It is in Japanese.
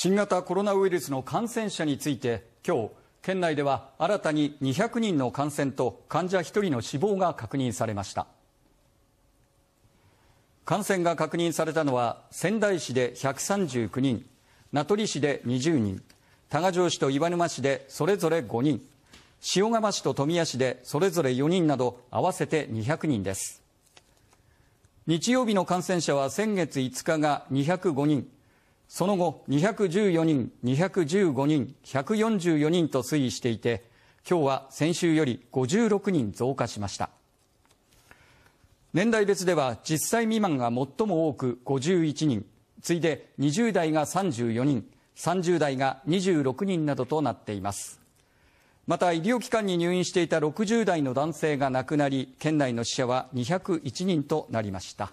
新型コロナウイルスの感染者について今日県内では新たに200人の感染と患者1人の死亡が確認されました感染が確認されたのは仙台市で139人名取市で20人多賀城市と岩沼市でそれぞれ5人塩釜市と富谷市でそれぞれ4人など合わせて200人です日曜日の感染者は先月5日が205人その後、214人、215人、144人と推移していて、今日は先週より56人増加しました。年代別では10歳未満が最も多く51人、次いで20代が34人、30代が26人などとなっています。また医療機関に入院していた60代の男性が亡くなり、県内の死者は201人となりました。